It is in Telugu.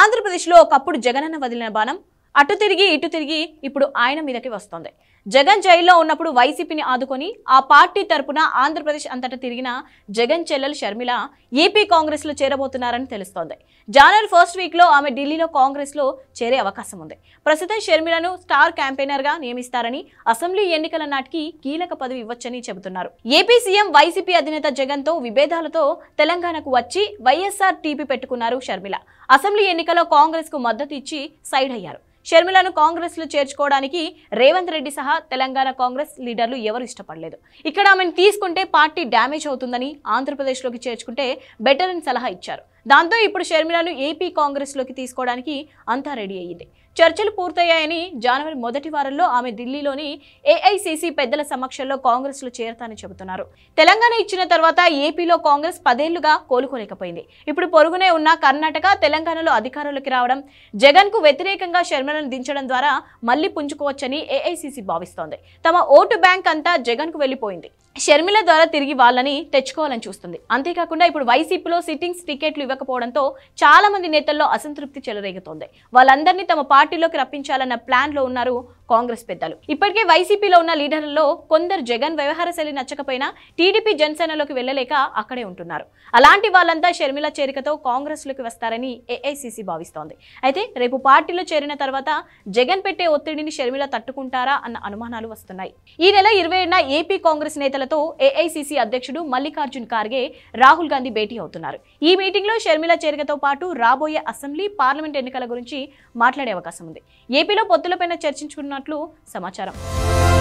ఆంధ్రప్రదేశ్లో ఒకప్పుడు జగనన్న వదిలిన బాణం అటు తిరిగి ఇటు తిరిగి ఇప్పుడు ఆయన మీదకి వస్తోంది జగన్ జైల్లో ఉన్నప్పుడు వైసీపీని ఆదుకొని ఆ పార్టీ తరపున ఆంధ్రప్రదేశ్ అంతటా తిరిగిన జగన్ చెల్లెలు షర్మిల ఏపీ కాంగ్రెస్లో చేరబోతున్నారని తెలుస్తోంది జనవరి ఫస్ట్ వీక్లో ఆమె ఢిల్లీలో కాంగ్రెస్లో చేరే అవకాశం ఉంది ప్రస్తుతం షర్మిలను స్టార్ క్యాంపెయినర్గా నియమిస్తారని అసెంబ్లీ ఎన్నికల నాటికి కీలక పదవి ఇవ్వచ్చని చెబుతున్నారు ఏపీ సీఎం వైసీపీ అధినేత జగన్తో విభేదాలతో తెలంగాణకు వచ్చి వైఎస్ఆర్ టీపీ పెట్టుకున్నారు షర్మిల అసెంబ్లీ ఎన్నికల్లో కాంగ్రెస్కు మద్దతు ఇచ్చి సైడ్ అయ్యారు షర్మిలను కాంగ్రెస్లో చేర్చుకోవడానికి రేవంత్ రెడ్డి సహా తెలంగాణ కాంగ్రెస్ లీడర్లు ఎవరు ఇష్టపడలేదు ఇక్కడ ఆమెను తీసుకుంటే పార్టీ డ్యామేజ్ అవుతుందని ఆంధ్రప్రదేశ్లోకి చేర్చుకుంటే బెటర్ అని సలహా ఇచ్చారు దాంతో ఇప్పుడు షర్మిలను ఏపీ కాంగ్రెస్లోకి తీసుకోవడానికి అంతా రెడీ అయ్యింది చర్చలు పూర్తయ్యాయని జనవరి మొదటి వారంలో ఆమె ఢిల్లీలోని ఏఐసీసీ పెద్దల సమక్షంలో కాంగ్రెస్లో చేరతానని చెబుతున్నారు తెలంగాణ ఇచ్చిన తర్వాత ఏపీలో కాంగ్రెస్ పదేళ్లుగా కోలుకోలేకపోయింది ఇప్పుడు పొరుగునే ఉన్న కర్ణాటక తెలంగాణలో అధికారంలోకి రావడం జగన్కు వ్యతిరేకంగా షర్మిలను దించడం ద్వారా మళ్లీ పుంజుకోవచ్చని ఏఐసీసీ భావిస్తోంది తమ ఓటు బ్యాంక్ అంతా జగన్కు వెళ్లిపోయింది షర్మిల ద్వారా తిరిగి వాళ్ళని తెచ్చుకోవాలని చూస్తుంది అంతేకాకుండా ఇప్పుడు వైసీపీలో సిట్టింగ్స్ టికెట్లు ఇవ్వకపోవడంతో చాలా మంది నేతల్లో అసంతృప్తి చెలరేగుతోంది వాళ్ళందరినీ తమ పార్టీలోకి రప్పించాలన్న ప్లాన్ లో ఉన్నారు కాంగ్రెస్ పెద్దలు ఇప్పటికే వైసీపీలో ఉన్న లీడర్లలో కొందరు జగన్ వ్యవహార శైలి నచ్చకపోయినా టీడీపీ జనసేనలోకి వెళ్లలేక అక్కడే ఉంటున్నారు అలాంటి వాళ్ళంతా షర్మిల చేరికతో కాంగ్రెస్లోకి వస్తారని ఏఐసీసీ భావిస్తోంది అయితే రేపు పార్టీలో చేరిన తర్వాత జగన్ పెట్టే ఒత్తిడిని షర్మిల తట్టుకుంటారా అన్న అనుమానాలు వస్తున్నాయి ఈ నెల ఇరవై ఏడున ఏపీ కాంగ్రెస్ నేతలతో ఏఐసీసీ అధ్యక్షుడు మల్లికార్జున్ ఖార్గే రాహుల్ గాంధీ భేటీ అవుతున్నారు ఈ మీటింగ్లో షర్మిల చేరికతో పాటు రాబోయే అసెంబ్లీ పార్లమెంట్ ఎన్నికల గురించి మాట్లాడే అవకాశం ఉంది ఏపీలో పొత్తులపై చర్చించుకున్న చేస్తున్నట్లు సమాచారం